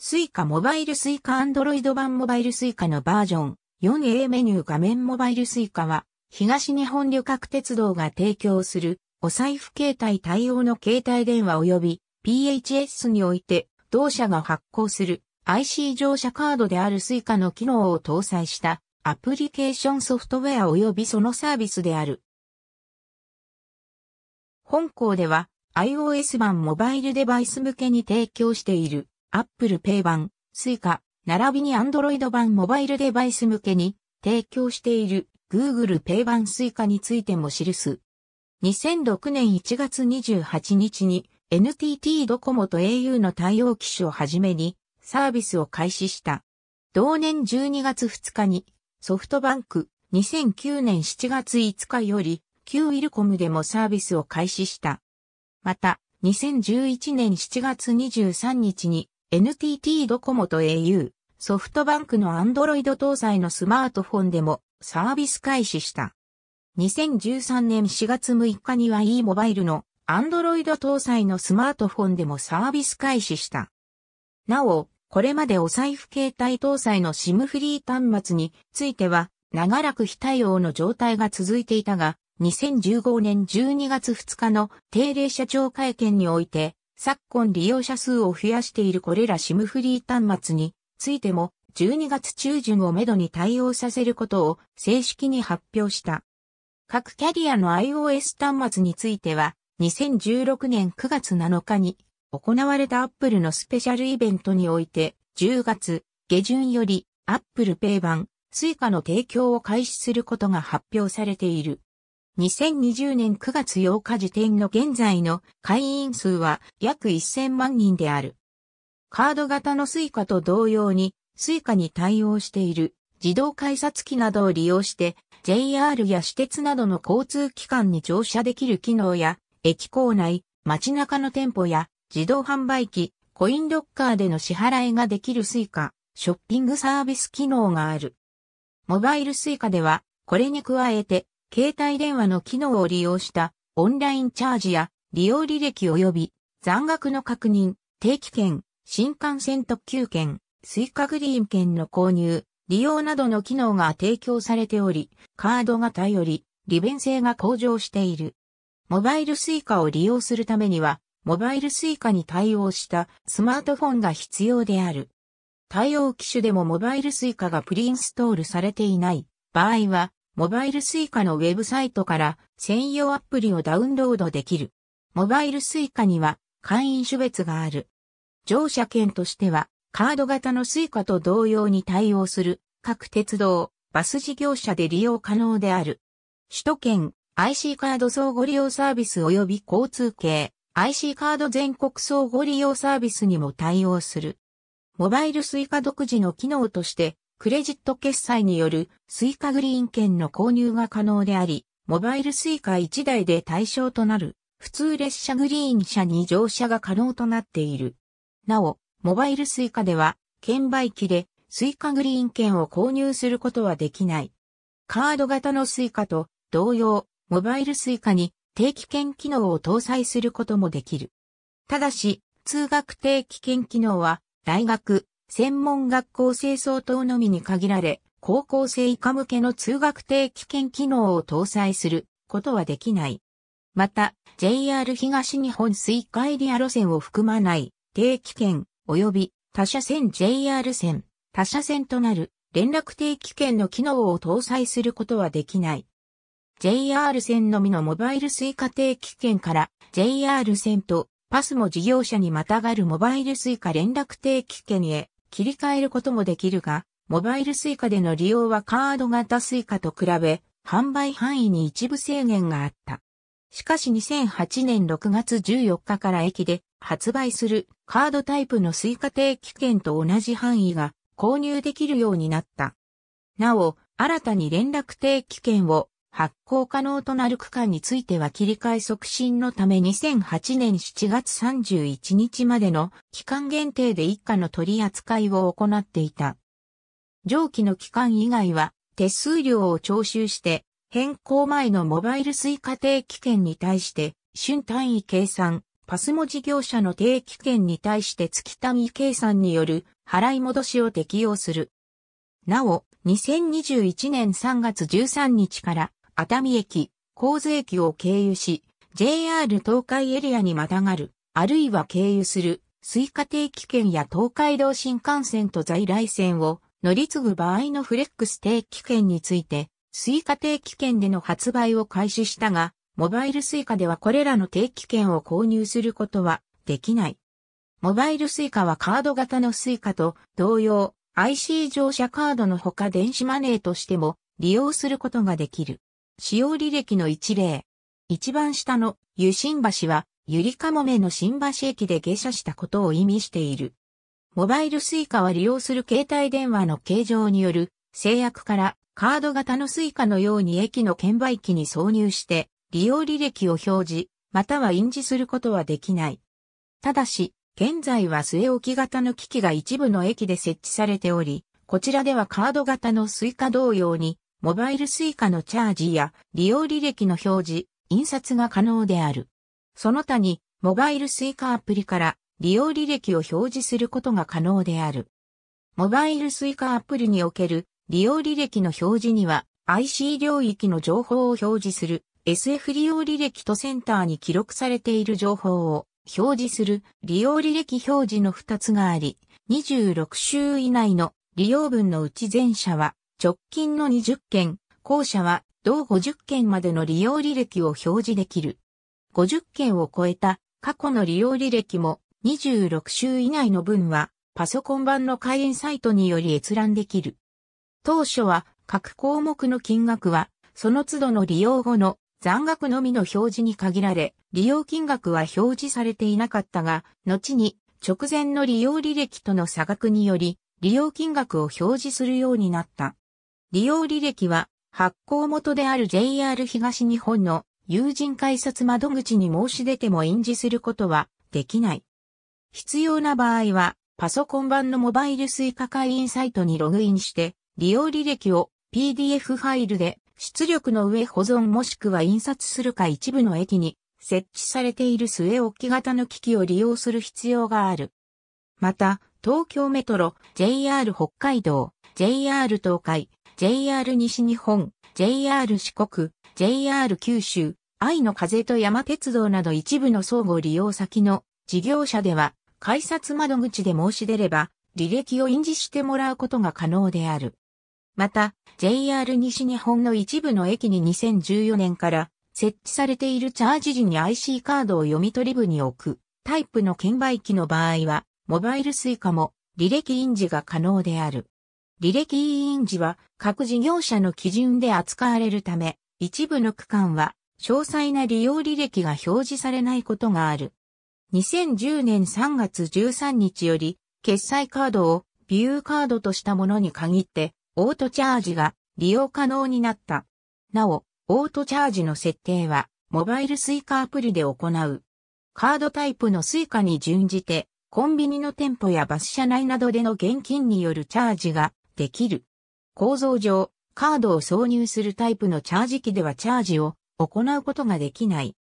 スイカモバイルスイカアンドロイド版モバイルスイカのバージョン 4A メニュー画面モバイルスイカは東日本旅客鉄道が提供するお財布携帯対応の携帯電話及び PHS において同社が発行する IC 乗車カードであるスイカの機能を搭載したアプリケーションソフトウェア及びそのサービスである。本校では iOS 版モバイルデバイス向けに提供している Apple Pay 版、Suica、並びに Android 版モバイルデバイス向けに提供している Google Pay 版 Suica についても記す。2006年1月28日に NTT ドコモと au の対応機種をはじめにサービスを開始した。同年12月2日にソフトバンク2009年7月5日より Q ウィルコムでもサービスを開始した。また、2011年7月23日に NTT ドコモと au、ソフトバンクの Android 搭載のスマートフォンでもサービス開始した。2013年4月6日には e モバイルの Android 搭載のスマートフォンでもサービス開始した。なお、これまでお財布携帯搭載の SIM フリー端末については、長らく非対応の状態が続いていたが、2015年12月2日の定例社長会見において、昨今利用者数を増やしているこれら SIM フリー端末についても12月中旬をめどに対応させることを正式に発表した。各キャリアの iOS 端末については2016年9月7日に行われた Apple のスペシャルイベントにおいて10月下旬より Apple Pay 版 Suica の提供を開始することが発表されている。2020年9月8日時点の現在の会員数は約1000万人である。カード型のスイカと同様に、スイカに対応している自動改札機などを利用して JR や私鉄などの交通機関に乗車できる機能や駅構内、街中の店舗や自動販売機、コインロッカーでの支払いができるスイカ、ショッピングサービス機能がある。モバイルスイカではこれに加えて携帯電話の機能を利用したオンラインチャージや利用履歴及び残額の確認、定期券、新幹線特急券、スイカグリーン券の購入、利用などの機能が提供されており、カード型より利便性が向上している。モバイルスイカを利用するためには、モバイルスイカに対応したスマートフォンが必要である。対応機種でもモバイルスイカがプリインストールされていない場合は、モバイル Suica のウェブサイトから専用アプリをダウンロードできる。モバイル Suica には会員種別がある。乗車券としては、カード型の Suica と同様に対応する各鉄道、バス事業者で利用可能である。首都圏 IC カード相互利用サービス及び交通系 IC カード全国相互利用サービスにも対応する。モバイル Suica 独自の機能としてクレジット決済によるスイカグリーン券の購入が可能であり、モバイルスイカ1台で対象となる普通列車グリーン車に乗車が可能となっている。なお、モバイルスイカでは、券売機でスイカグリーン券を購入することはできない。カード型のスイカと同様、モバイルスイカに定期券機能を搭載することもできる。ただし、通学定期券機能は大学、専門学校清掃等のみに限られ、高校生以下向けの通学定期券機能を搭載することはできない。また、JR 東日本スイカエリア路線を含まない定期券及び他社線 JR 線、他社線となる連絡定期券の機能を搭載することはできない。JR 線のみのモバイルスイカ定期券から JR 線とパスも事業者にまたがるモバイルスイカ連絡定期券へ切り替えることもできるが、モバイルスイカでの利用はカード型スイカと比べ、販売範囲に一部制限があった。しかし2008年6月14日から駅で発売するカードタイプのスイカ定期券と同じ範囲が購入できるようになった。なお、新たに連絡定期券を発行可能となる区間については切り替え促進のため2008年7月31日までの期間限定で一家の取り扱いを行っていた。上記の期間以外は手数料を徴収して変更前のモバイル追加定期券に対して瞬単位計算、パスモ事業者の定期券に対して月単位計算による払い戻しを適用する。なお、2021年3月13日から熱海駅、神津駅を経由し、JR 東海エリアにまたがる、あるいは経由する、水下定期券や東海道新幹線と在来線を乗り継ぐ場合のフレックス定期券について、追加定期券での発売を開始したが、モバイル suica ではこれらの定期券を購入することはできない。モバイル suica はカード型の suica と同様、IC 乗車カードのほか電子マネーとしても利用することができる。使用履歴の一例。一番下の湯新橋は、ゆりかもめの新橋駅で下車したことを意味している。モバイルスイカは利用する携帯電話の形状による制約からカード型のスイカのように駅の券売機に挿入して利用履歴を表示、または印字することはできない。ただし、現在は据え置き型の機器が一部の駅で設置されており、こちらではカード型のスイカ同様にモバイル suica のチャージや利用履歴の表示、印刷が可能である。その他に、モバイル suica アプリから利用履歴を表示することが可能である。モバイル suica アプリにおける利用履歴の表示には IC 領域の情報を表示する SF 利用履歴とセンターに記録されている情報を表示する利用履歴表示の2つがあり、26週以内の利用分のうち前者は直近の20件、後者は同50件までの利用履歴を表示できる。50件を超えた過去の利用履歴も26週以内の分はパソコン版の会員サイトにより閲覧できる。当初は各項目の金額はその都度の利用後の残額のみの表示に限られ、利用金額は表示されていなかったが、後に直前の利用履歴との差額により、利用金額を表示するようになった。利用履歴は発行元である JR 東日本の有人改札窓口に申し出ても印字することはできない。必要な場合はパソコン版のモバイルスイカ会員サイトにログインして利用履歴を PDF ファイルで出力の上保存もしくは印刷するか一部の駅に設置されている末置き型の機器を利用する必要がある。また、東京メトロ、JR 北海道、JR 東海、JR 西日本、JR 四国、JR 九州、愛の風と山鉄道など一部の相互利用先の事業者では、改札窓口で申し出れば、履歴を印字してもらうことが可能である。また、JR 西日本の一部の駅に2014年から設置されているチャージ時に IC カードを読み取り部に置くタイプの券売機の場合は、モバイルスイカも履歴印字が可能である。履歴委員時は各事業者の基準で扱われるため、一部の区間は詳細な利用履歴が表示されないことがある。2010年3月13日より、決済カードをビューカードとしたものに限って、オートチャージが利用可能になった。なお、オートチャージの設定は、モバイルスイカアプリで行う。カードタイプのスイカに準じて、コンビニの店舗やバス車内などでの現金によるチャージができる。構造上、カードを挿入するタイプのチャージ機ではチャージを行うことができない。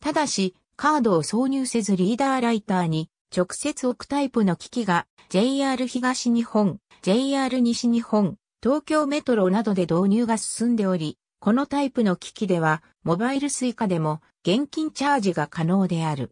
ただし、カードを挿入せずリーダーライターに直接置くタイプの機器が JR 東日本、JR 西日本、東京メトロなどで導入が進んでおり、このタイプの機器ではモバイル suica でも現金チャージが可能である。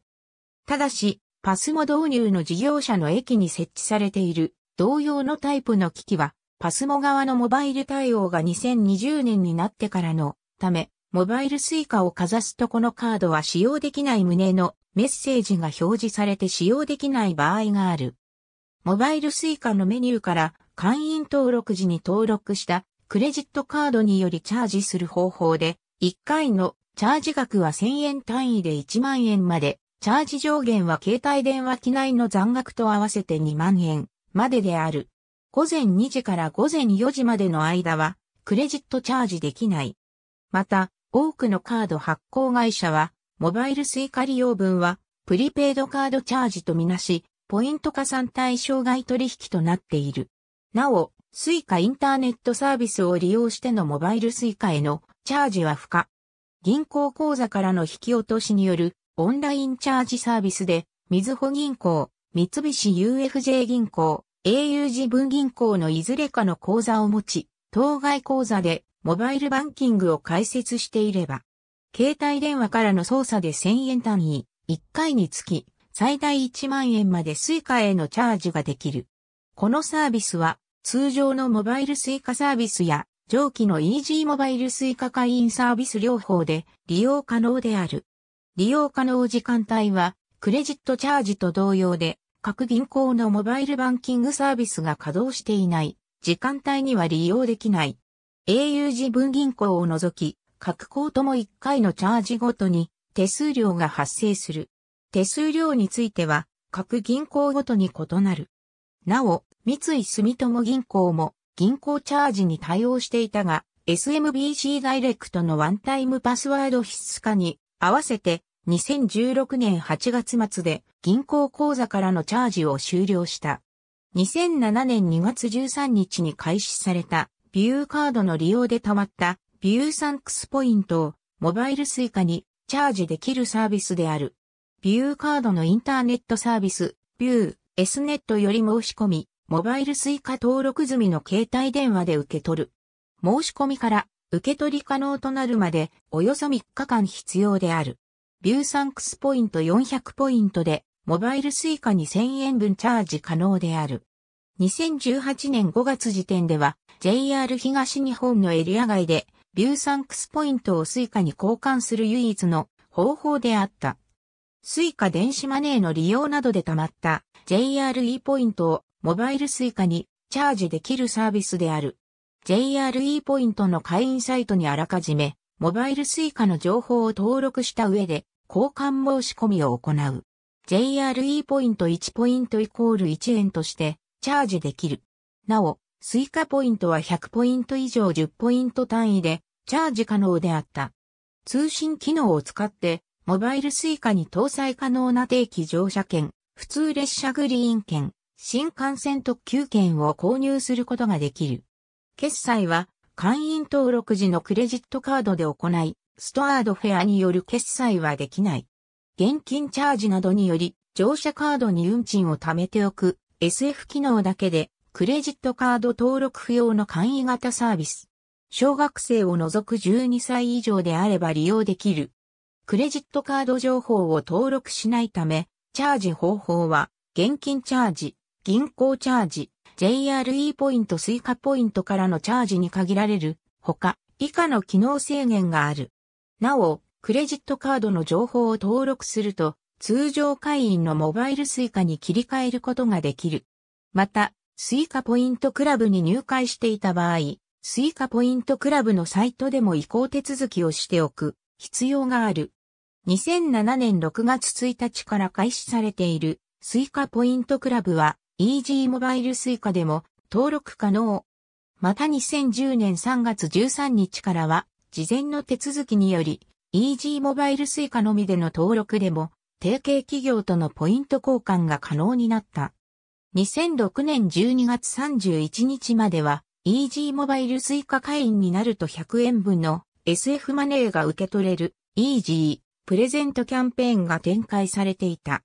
ただし、パスモ導入の事業者の駅に設置されている同様のタイプの機器は、パスモ側のモバイル対応が2020年になってからのため、モバイルスイカをかざすとこのカードは使用できない旨のメッセージが表示されて使用できない場合がある。モバイルスイカのメニューから会員登録時に登録したクレジットカードによりチャージする方法で、1回のチャージ額は1000円単位で1万円まで、チャージ上限は携帯電話機内の残額と合わせて2万円。までである。午前2時から午前4時までの間は、クレジットチャージできない。また、多くのカード発行会社は、モバイルスイカ利用分は、プリペイドカードチャージとみなし、ポイント加算対象外取引となっている。なお、スイカインターネットサービスを利用してのモバイルスイカへのチャージは不可。銀行口座からの引き落としによるオンラインチャージサービスで、みずほ銀行、三菱 UFJ 銀行、au 自分銀行のいずれかの口座を持ち、当該口座でモバイルバンキングを開設していれば、携帯電話からの操作で1000円単位、1回につき、最大1万円まで suica へのチャージができる。このサービスは、通常のモバイル suica サービスや、上記の EG モバイル suica 会員サービス両方で利用可能である。利用可能時間帯は、クレジットチャージと同様で、各銀行のモバイルバンキングサービスが稼働していない、時間帯には利用できない。au 自分銀行を除き、各行とも1回のチャージごとに手数料が発生する。手数料については、各銀行ごとに異なる。なお、三井住友銀行も銀行チャージに対応していたが、SMBC ダイレクトのワンタイムパスワード必須化に合わせて2016年8月末で銀行口座からのチャージを終了した。2007年2月13日に開始されたビューカードの利用で貯まったビューサンクスポイントをモバイルスイカにチャージできるサービスである。ビューカードのインターネットサービス、ビュー、S ネットより申し込み、モバイルスイカ登録済みの携帯電話で受け取る。申し込みから受け取り可能となるまでおよそ3日間必要である。ビューサンクスポイント400ポイントで、モバイルスイカに1000円分チャージ可能である。2018年5月時点では、JR 東日本のエリア外で、ビューサンクスポイントをスイカに交換する唯一の方法であった。スイカ電子マネーの利用などで貯まった JRE ポイントをモバイルスイカにチャージできるサービスである。JRE ポイントの会員サイトにあらかじめモバイルスイカの情報を登録した上で、交換申し込みを行う。JRE ポイント1ポイントイコール1円としてチャージできる。なお、スイカポイントは100ポイント以上10ポイント単位でチャージ可能であった。通信機能を使って、モバイルスイカに搭載可能な定期乗車券、普通列車グリーン券、新幹線特急券を購入することができる。決済は会員登録時のクレジットカードで行い、ストアードフェアによる決済はできない。現金チャージなどにより、乗車カードに運賃を貯めておく SF 機能だけで、クレジットカード登録不要の簡易型サービス。小学生を除く12歳以上であれば利用できる。クレジットカード情報を登録しないため、チャージ方法は、現金チャージ、銀行チャージ、JRE ポイントイカポイントからのチャージに限られるほか、以下の機能制限がある。なお、クレジットカードの情報を登録すると、通常会員のモバイル suica に切り替えることができる。また、suica ポイントクラブに入会していた場合、suica ポイントクラブのサイトでも移行手続きをしておく必要がある。2007年6月1日から開始されている suica ポイントクラブは EG モバイル Suica でも登録可能。また2010年3月13日からは、事前の手続きにより、EG モバイル Suica のみでの登録でも、提携企業とのポイント交換が可能になった。2006年12月31日までは、EG モバイル Suica 会員になると100円分の SF マネーが受け取れる EG プレゼントキャンペーンが展開されていた。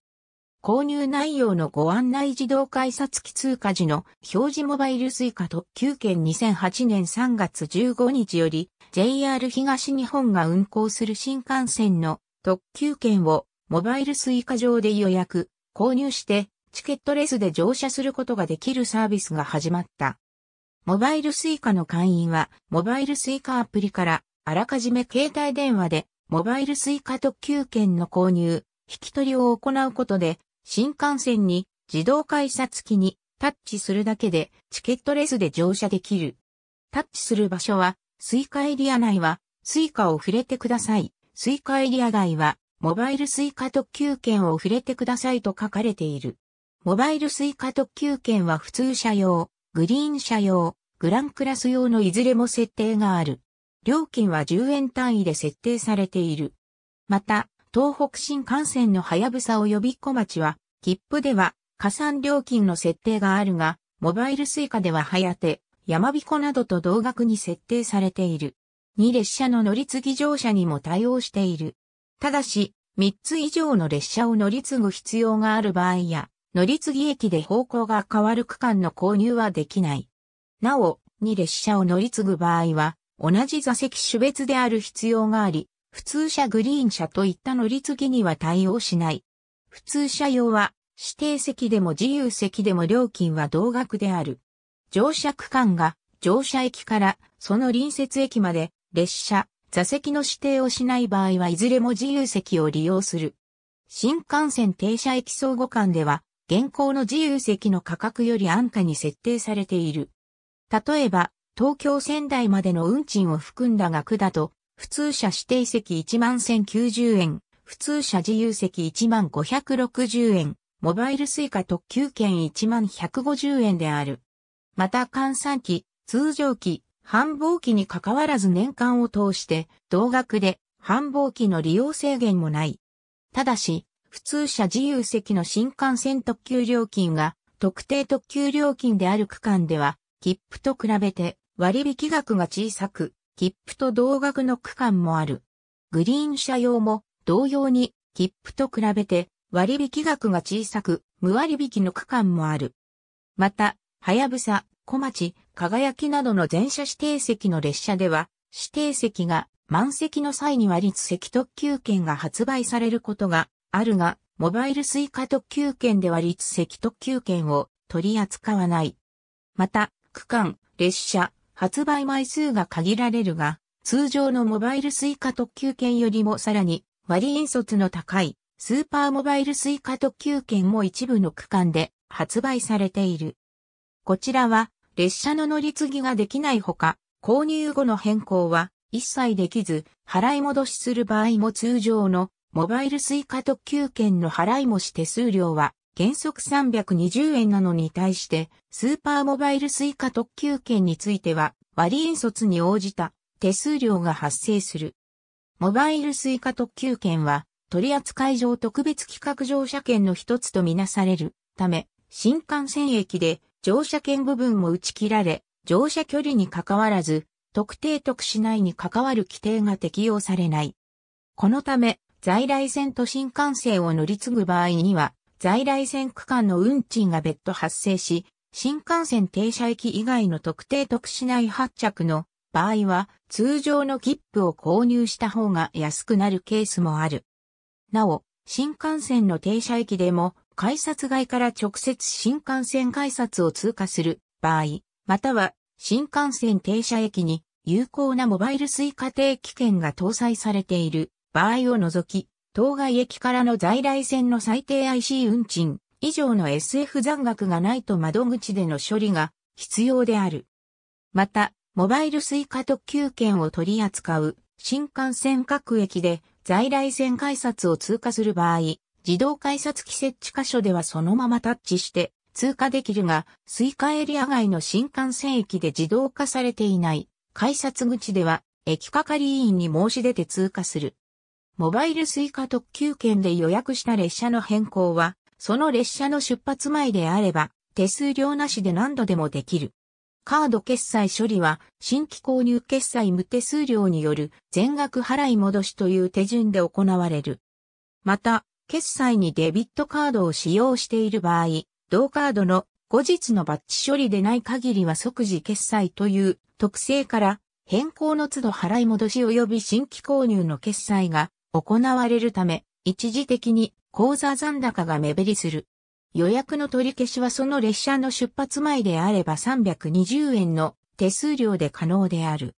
購入内容のご案内自動改札機通過時の表示モバイルスイカ特急券2008年3月15日より JR 東日本が運行する新幹線の特急券をモバイルスイカ上で予約、購入してチケットレスで乗車することができるサービスが始まった。モバイルスイカの会員はモバイルスイカアプリからあらかじめ携帯電話でモバイルスイカ特急券の購入、引き取りを行うことで新幹線に自動改札機にタッチするだけでチケットレスで乗車できる。タッチする場所は、スイカエリア内は、スイカを触れてください。スイカエリア外は、モバイルスイカ特急券を触れてくださいと書かれている。モバイルスイカ特急券は普通車用、グリーン車用、グランクラス用のいずれも設定がある。料金は10円単位で設定されている。また、東北新幹線の早草及び小町は、切符では加算料金の設定があるが、モバイルスイカでは早手、山やまびこなどと同額に設定されている。2列車の乗り継ぎ乗車にも対応している。ただし、3つ以上の列車を乗り継ぐ必要がある場合や、乗り継ぎ駅で方向が変わる区間の購入はできない。なお、2列車を乗り継ぐ場合は、同じ座席種別である必要があり、普通車グリーン車といった乗り継ぎには対応しない。普通車用は指定席でも自由席でも料金は同額である。乗車区間が乗車駅からその隣接駅まで列車、座席の指定をしない場合はいずれも自由席を利用する。新幹線停車駅相互間では現行の自由席の価格より安価に設定されている。例えば、東京仙台までの運賃を含んだ額だと、普通車指定席11,090円、普通車自由席1560円、モバイルスイカ特急券1150円である。また換算期、通常期、繁忙期に関わらず年間を通して同額で繁忙期の利用制限もない。ただし、普通車自由席の新幹線特急料金が特定特急料金である区間では、切符と比べて割引額が小さく、切符と同額の区間もある。グリーン車用も同様に切符と比べて割引額が小さく無割引の区間もある。また、はやぶさ、小町、輝きなどの全車指定席の列車では指定席が満席の際に割立席特急券が発売されることがあるが、モバイルスイカ特急券で割立席特急券を取り扱わない。また、区間、列車、発売枚数が限られるが、通常のモバイル Suica 特急券よりもさらに割引率の高いスーパーモバイル Suica 特急券も一部の区間で発売されている。こちらは列車の乗り継ぎができないほか、購入後の変更は一切できず、払い戻しする場合も通常のモバイル Suica 特急券の払いもし手数料は原則320円なのに対して、スーパーモバイルスイカ特急券については、割引率に応じた手数料が発生する。モバイルスイカ特急券は、取扱上特別企画乗車券の一つとみなされるため、新幹線駅で乗車券部分も打ち切られ、乗車距離に関わらず、特定特市内に関わる規定が適用されない。このため、在来線と新幹線を乗り継ぐ場合には、在来線区間の運賃が別途発生し、新幹線停車駅以外の特定特市内発着の場合は通常の切符を購入した方が安くなるケースもある。なお、新幹線の停車駅でも改札外から直接新幹線改札を通過する場合、または新幹線停車駅に有効なモバイル追加定期券が搭載されている場合を除き、当該駅からの在来線の最低 IC 運賃以上の SF 残額がないと窓口での処理が必要である。また、モバイルスイカ特急券を取り扱う新幹線各駅で在来線改札を通過する場合、自動改札機設置箇所ではそのままタッチして通過できるが、スイカエリア外の新幹線駅で自動化されていない改札口では駅係員に申し出て通過する。モバイルスイカ特急券で予約した列車の変更は、その列車の出発前であれば、手数料なしで何度でもできる。カード決済処理は、新規購入決済無手数料による全額払い戻しという手順で行われる。また、決済にデビットカードを使用している場合、同カードの後日のバッチ処理でない限りは即時決済という特性から、変更の都度払い戻し及び新規購入の決済が行われるため、一時的に口座残高が目減りする。予約の取り消しはその列車の出発前であれば320円の手数料で可能である。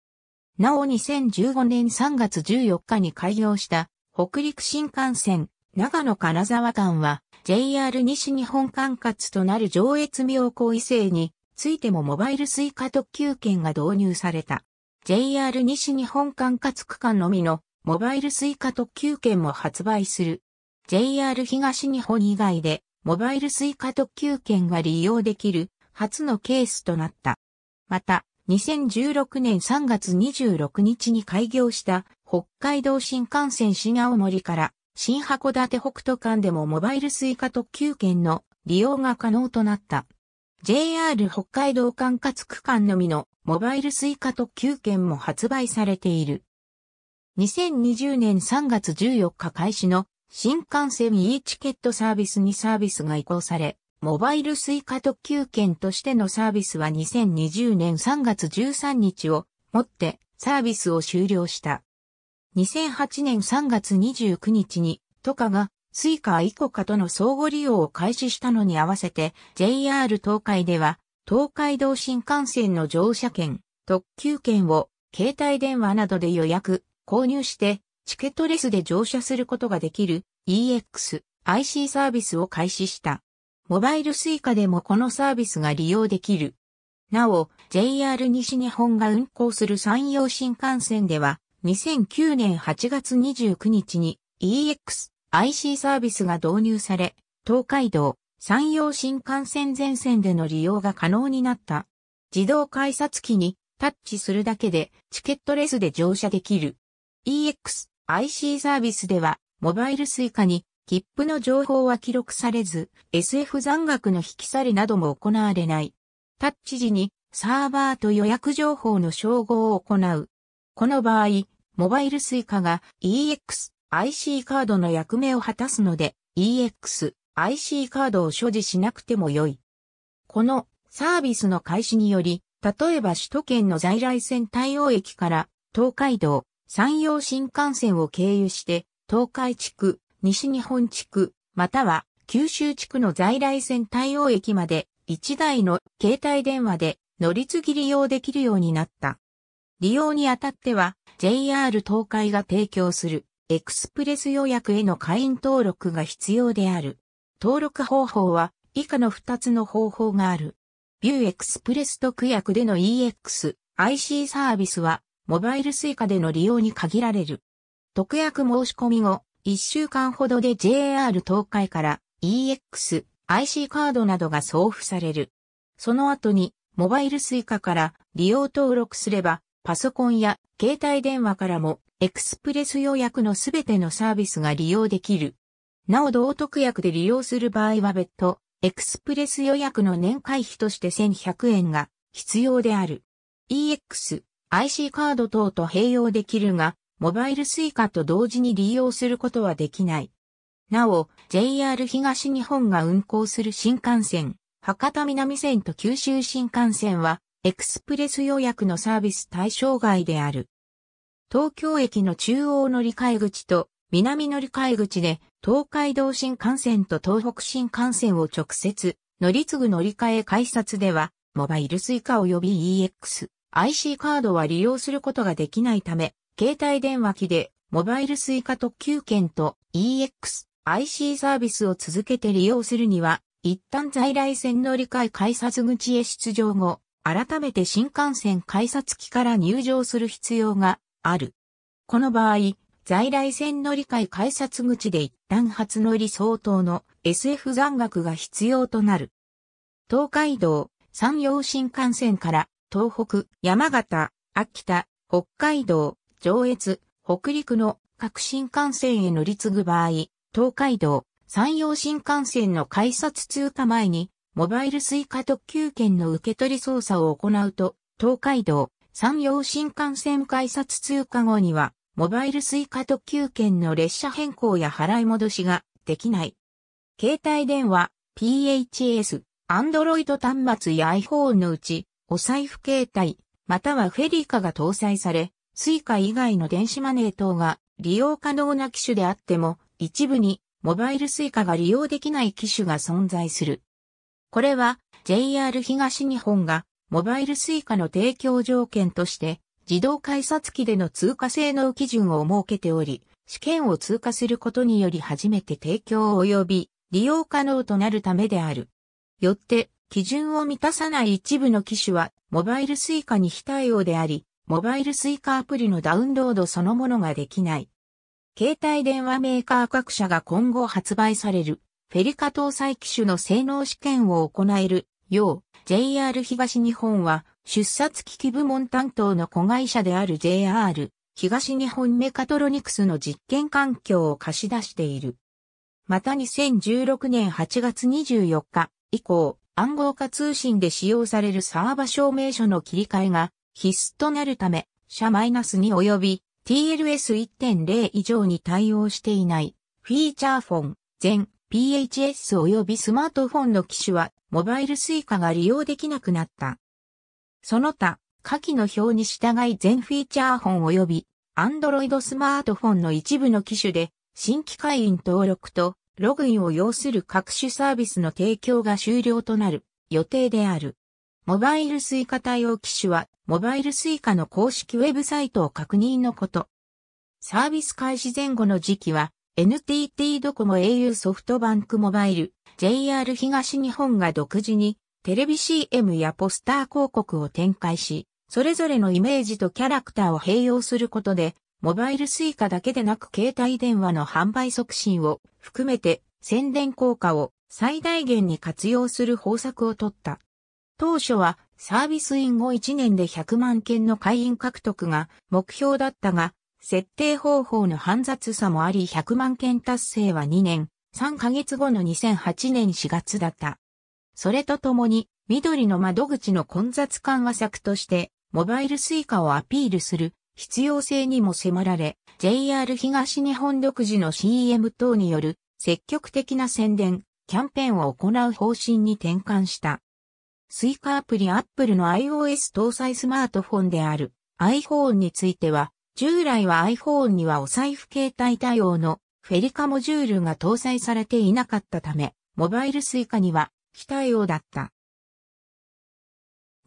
なお2015年3月14日に開業した北陸新幹線長野金沢間は JR 西日本管轄となる上越妙高伊勢についてもモバイルスイカ特急券が導入された。JR 西日本管轄区間のみのモバイルスイカ特急券も発売する。JR 東日本以外で、モバイルスイカ特急券が利用できる、初のケースとなった。また、2016年3月26日に開業した北海道新幹線新青森から新函館北斗間でもモバイルスイカ特急券の利用が可能となった。JR 北海道管轄区間のみのモバイルスイカ特急券も発売されている。2020年3月14日開始の新幹線 e チケットサービスにサービスが移行され、モバイル suica 特急券としてのサービスは2020年3月13日をもってサービスを終了した。2008年3月29日に都下が suica イコカとの相互利用を開始したのに合わせて JR 東海では東海道新幹線の乗車券、特急券を携帯電話などで予約、購入してチケットレスで乗車することができる EXIC サービスを開始した。モバイル suica でもこのサービスが利用できる。なお、JR 西日本が運行する山陽新幹線では、2009年8月29日に EXIC サービスが導入され、東海道、山陽新幹線全線での利用が可能になった。自動改札機にタッチするだけでチケットレスで乗車できる。EXIC サービスでは、モバイル Suica に切符の情報は記録されず、SF 残額の引き去りなども行われない。タッチ時にサーバーと予約情報の照合を行う。この場合、モバイル Suica が EXIC カードの役目を果たすので、EXIC カードを所持しなくても良い。このサービスの開始により、例えば首都圏の在来線対応駅から東海道、山陽新幹線を経由して、東海地区、西日本地区、または九州地区の在来線対応駅まで1台の携帯電話で乗り継ぎ利用できるようになった。利用にあたっては JR 東海が提供するエクスプレス予約への会員登録が必要である。登録方法は以下の2つの方法がある。ビューエクスプレス特約での EX、IC サービスはモバイルスイカでの利用に限られる。特約申し込み後、1週間ほどで JR 東海から EX、IC カードなどが送付される。その後に、モバイルスイカから利用登録すれば、パソコンや携帯電話からも、エクスプレス予約のすべてのサービスが利用できる。なお同特約で利用する場合は別途、エクスプレス予約の年会費として1100円が必要である。EX、IC カード等と併用できるが、モバイル Suica と同時に利用することはできない。なお、JR 東日本が運行する新幹線、博多南線と九州新幹線は、エクスプレス予約のサービス対象外である。東京駅の中央乗り換え口と南乗り換え口で東海道新幹線と東北新幹線を直接乗り継ぐ乗り換え改札では、モバイル Suica 及び EX IC カードは利用することができないため、携帯電話機でモバイルスイカ特急券と EX、IC サービスを続けて利用するには、一旦在来線乗り換え改札口へ出場後、改めて新幹線改札機から入場する必要がある。この場合、在来線乗り換え改札口で一旦初乗り相当の SF 残額が必要となる。東海道、山陽新幹線から東北、山形、秋田、北海道、上越、北陸の各新幹線へ乗り継ぐ場合、東海道、山陽新幹線の改札通過前に、モバイルスイカ特急券の受け取り操作を行うと、東海道、山陽新幹線改札通過後には、モバイルスイカ特急券の列車変更や払い戻しができない。携帯電話、PHS、Android 端末や iPhone のうち、お財布携帯、またはフェリカが搭載され、スイカ以外の電子マネー等が利用可能な機種であっても、一部にモバイルスイカが利用できない機種が存在する。これは JR 東日本がモバイルスイカの提供条件として自動改札機での通過性能基準を設けており、試験を通過することにより初めて提供及び利用可能となるためである。よって基準を満たさない一部の機種は、モバイル Suica に非対応であり、モバイル Suica アプリのダウンロードそのものができない。携帯電話メーカー各社が今後発売される、フェリカ搭載機種の性能試験を行えるよう、JR 東日本は、出札機器部門担当の子会社である JR 東日本メカトロニクスの実験環境を貸し出している。また2016年8月24日以降、暗号化通信で使用されるサーバ証明書の切り替えが必須となるため、社マイナス2及び TLS1.0 以上に対応していないフィーチャーフォン、全 PHS 及びスマートフォンの機種はモバイルスイカが利用できなくなった。その他、下記の表に従い全フィーチャーフォン及び Android スマートフォンの一部の機種で新規会員登録とログインを要する各種サービスの提供が終了となる予定である。モバイル suica 対応機種は、モバイル suica の公式ウェブサイトを確認のこと。サービス開始前後の時期は、NTT ドコモ au ソフトバンクモバイル、JR 東日本が独自に、テレビ CM やポスター広告を展開し、それぞれのイメージとキャラクターを併用することで、モバイル suica だけでなく携帯電話の販売促進を含めて宣伝効果を最大限に活用する方策を取った。当初はサービス員後1年で100万件の会員獲得が目標だったが、設定方法の煩雑さもあり100万件達成は2年3ヶ月後の2008年4月だった。それとともに緑の窓口の混雑緩和策としてモバイル suica をアピールする必要性にも迫られ、JR 東日本独自の CM 等による積極的な宣伝、キャンペーンを行う方針に転換した。スイカアプリ Apple の iOS 搭載スマートフォンである iPhone については、従来は iPhone にはお財布携帯対応のフェリカモジュールが搭載されていなかったため、モバイルスイカには非対応だった。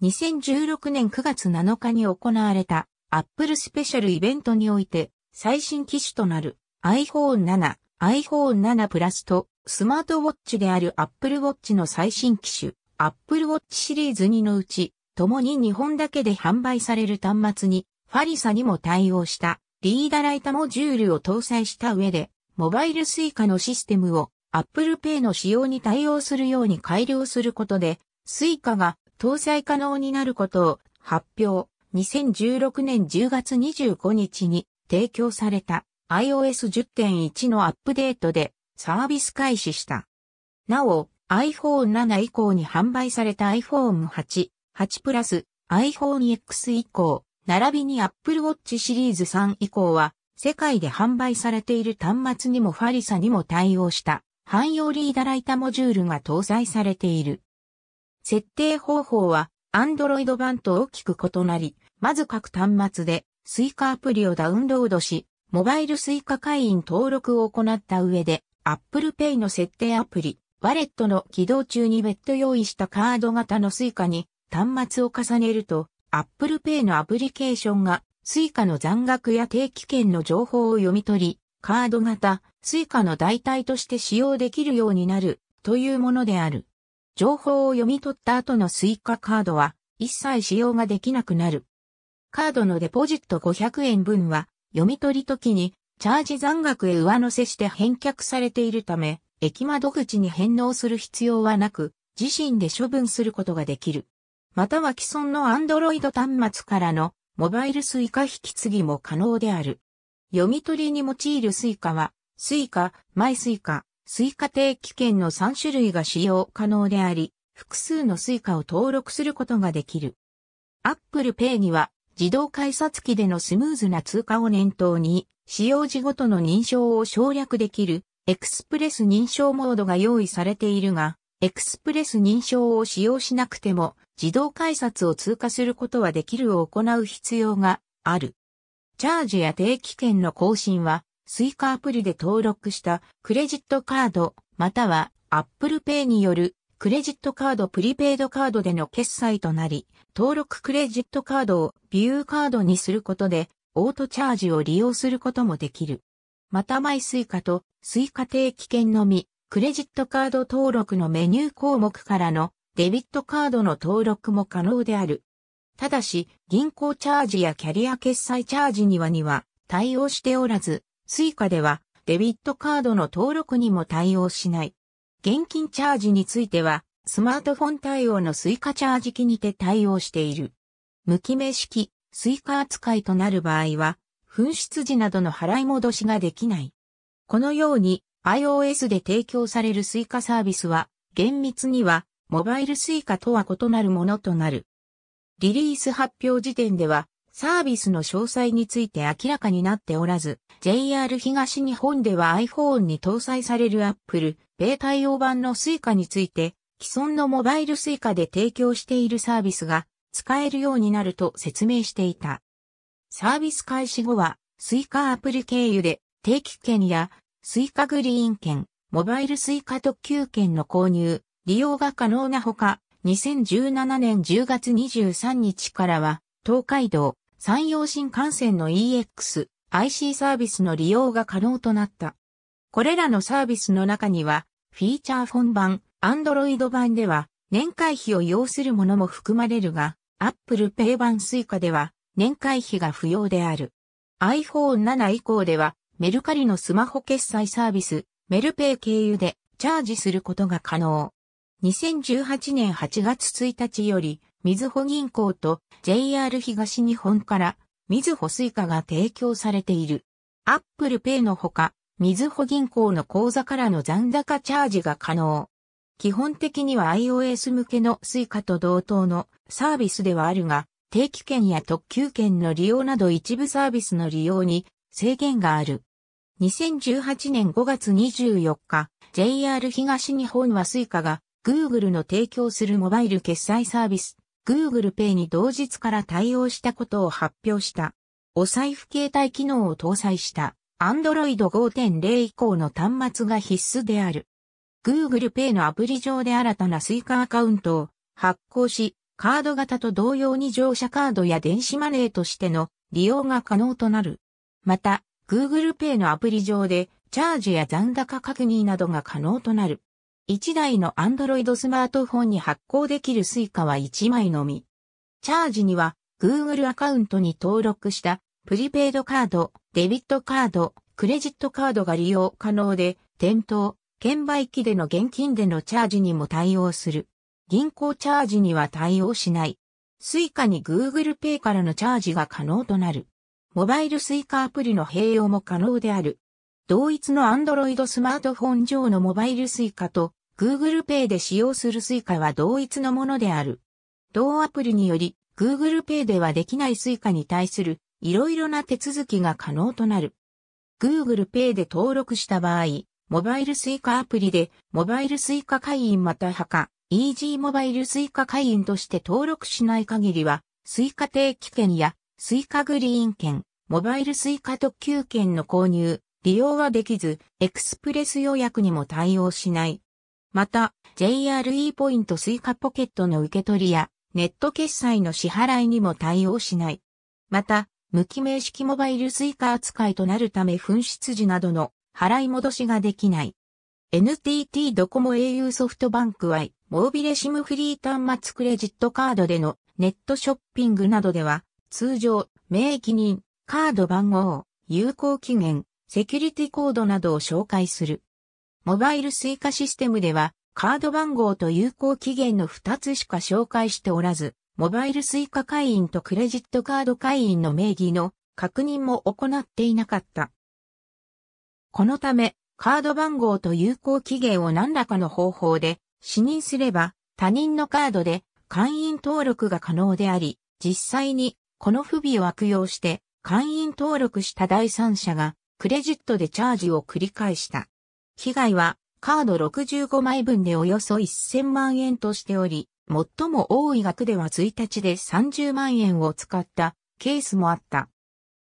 2016年9月7日に行われた Apple スペシャルイベントにおいて、最新機種となる iPhone 7、iPhone 7 Plus とスマートウォッチである Apple Watch の最新機種、Apple Watch シリーズ2のうち、共に日本だけで販売される端末に、ファリサにも対応したリーダライタモジュールを搭載した上で、モバイル Suica のシステムを Apple Pay の仕様に対応するように改良することで、Suica が搭載可能になることを発表。2016年10月25日に提供された iOS 10.1のアップデートでサービス開始した。なお、iPhone 7以降に販売された iPhone 8、8プラス、iPhone X 以降、並びに Apple Watch シリーズ3以降は、世界で販売されている端末にもファリサにも対応した、汎用リーダライタモジュールが搭載されている。設定方法は、Android 版と大きく異なり、まず各端末で、スイカアプリをダウンロードし、モバイルスイカ会員登録を行った上で、Apple Pay の設定アプリ、ワレットの起動中に別途用意したカード型のスイカに端末を重ねると、Apple Pay のアプリケーションがスイカの残額や定期券の情報を読み取り、カード型、スイカの代替として使用できるようになるというものである。情報を読み取った後のスイカカードは一切使用ができなくなる。カードのデポジット500円分は、読み取り時に、チャージ残額へ上乗せして返却されているため、駅窓口に返納する必要はなく、自身で処分することができる。または既存の Android 端末からのモバイル Suica 引き継ぎも可能である。読み取りに用いる Suica は、Suica、m イカ、ス i c Suica 定期券の3種類が使用可能であり、複数の Suica を登録することができる。Apple Pay には自動改札機でのスムーズな通過を念頭に、使用時ごとの認証を省略できる、エクスプレス認証モードが用意されているが、エクスプレス認証を使用しなくても、自動改札を通過することはできるを行う必要がある。チャージや定期券の更新は、スイカアプリで登録したクレジットカード、または Apple Pay によるクレジットカードプリペイドカードでの決済となり、登録クレジットカードをビューカードにすることで、オートチャージを利用することもできる。またマイスイカとスイカ定期券のみ、クレジットカード登録のメニュー項目からのデビットカードの登録も可能である。ただし、銀行チャージやキャリア決済チャージにはには対応しておらず、スイカではデビットカードの登録にも対応しない。現金チャージについては、スマートフォン対応のスイカチャージ機にて対応している。無記名式、スイカ扱いとなる場合は、紛失時などの払い戻しができない。このように iOS で提供される Suica サービスは、厳密にはモバイル Suica とは異なるものとなる。リリース発表時点では、サービスの詳細について明らかになっておらず、JR 東日本では iPhone に搭載される Apple、米対応版の Suica について、既存のモバイル Suica で提供しているサービスが使えるようになると説明していた。サービス開始後は、Suica アプリ経由で定期券や Suica グリーン券、モバイル Suica 特急券の購入、利用が可能なほか、2017年10月23日からは、東海道、山陽新幹線の EX、IC サービスの利用が可能となった。これらのサービスの中には、フィーチャーフォン版、Android 版では、年会費を要するものも含まれるが、Apple Pay 版 Suica では、年会費が不要である。iPhone7 以降では、メルカリのスマホ決済サービス、メルペイ経由でチャージすることが可能。2018年8月1日より、みずほ銀行と JR 東日本からみずほスイカが提供されている。アップルペイのほか、みずほ銀行の口座からの残高チャージが可能。基本的には iOS 向けのスイカと同等のサービスではあるが、定期券や特急券の利用など一部サービスの利用に制限がある。2018年5月24日、JR 東日本はスイカが Google の提供するモバイル決済サービス Google Pay に同日から対応したことを発表した。お財布携帯機能を搭載した Android 5.0以降の端末が必須である。Google Pay のアプリ上で新たな Suica アカウントを発行し、カード型と同様に乗車カードや電子マネーとしての利用が可能となる。また、Google Pay のアプリ上でチャージや残高確認などが可能となる。1台の Android スマートフォンに発行できる Suica は1枚のみ。チャージには Google アカウントに登録したプリペイドカード、デビットカード、クレジットカードが利用可能で、店頭、券売機での現金でのチャージにも対応する。銀行チャージには対応しない。Suica に Google Pay からのチャージが可能となる。モバイル Suica アプリの併用も可能である。同一の Android スマートフォン上のモバイル Suica と Google Pay で使用する Suica は同一のものである。同アプリにより Google Pay ではできない Suica に対するいろいろな手続きが可能となる。Google Pay で登録した場合、モバイル Suica アプリでモバイル Suica 会員またはか、EG モバイル Suica 会員として登録しない限りは、Suica 定期券や Suica グリーン券、モバイル Suica 特急券の購入、利用はできず、エクスプレス予約にも対応しない。また、JRE ポイントスイカポケットの受け取りや、ネット決済の支払いにも対応しない。また、無記名式モバイルスイカ扱いとなるため紛失時などの払い戻しができない。NTT ドコモ au ソフトバンクは、モービレシムフリー端末クレジットカードでのネットショッピングなどでは、通常、名義人、カード番号、有効期限、セキュリティコードなどを紹介する。モバイル Suica システムでは、カード番号と有効期限の2つしか紹介しておらず、モバイル Suica 会員とクレジットカード会員の名義の確認も行っていなかった。このため、カード番号と有効期限を何らかの方法で視認すれば、他人のカードで会員登録が可能であり、実際にこの不備を悪用して会員登録した第三者がクレジットでチャージを繰り返した。被害はカード65枚分でおよそ1000万円としており、最も多い額では1日で30万円を使ったケースもあった。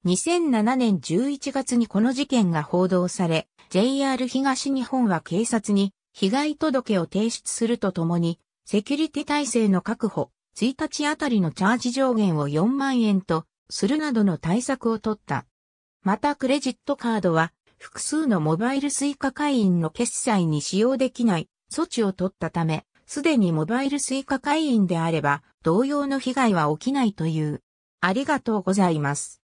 2007年11月にこの事件が報道され、JR 東日本は警察に被害届を提出するとともに、セキュリティ体制の確保、1日あたりのチャージ上限を4万円とするなどの対策を取った。またクレジットカードは複数のモバイルスイカ会員の決済に使用できない措置を取ったため、すでにモバイルスイカ会員であれば同様の被害は起きないという。ありがとうございます。